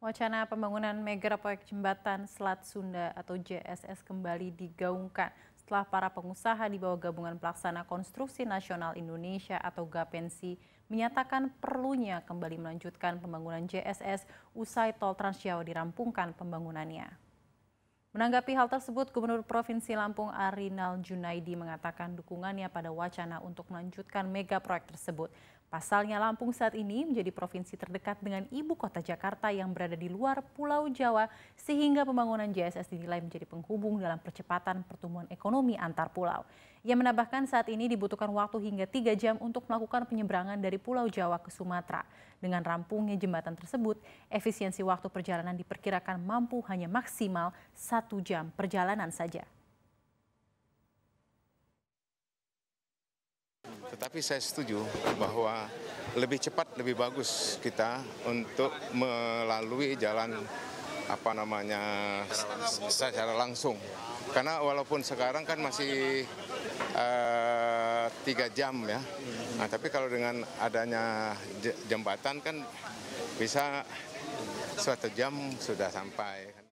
Wacana pembangunan mega proyek jembatan Selat Sunda atau JSS kembali digaungkan setelah para pengusaha di bawah gabungan pelaksana konstruksi nasional Indonesia atau GAPENSI menyatakan perlunya kembali melanjutkan pembangunan JSS usai tol Transjawa dirampungkan pembangunannya. Menanggapi hal tersebut, Gubernur Provinsi Lampung Arinal Junaidi mengatakan dukungannya pada wacana untuk melanjutkan mega proyek tersebut. Pasalnya Lampung saat ini menjadi provinsi terdekat dengan ibu kota Jakarta yang berada di luar Pulau Jawa sehingga pembangunan JSS dinilai menjadi penghubung dalam percepatan pertumbuhan ekonomi antar pulau. Ia menambahkan saat ini dibutuhkan waktu hingga 3 jam untuk melakukan penyeberangan dari Pulau Jawa ke Sumatera. Dengan rampungnya jembatan tersebut, efisiensi waktu perjalanan diperkirakan mampu hanya maksimal satu jam perjalanan saja. Tetapi saya setuju bahwa lebih cepat lebih bagus kita untuk melalui jalan apa namanya secara langsung. Karena walaupun sekarang kan masih eh, tiga uh, jam ya, nah, tapi kalau dengan adanya jembatan kan bisa suatu jam sudah sampai.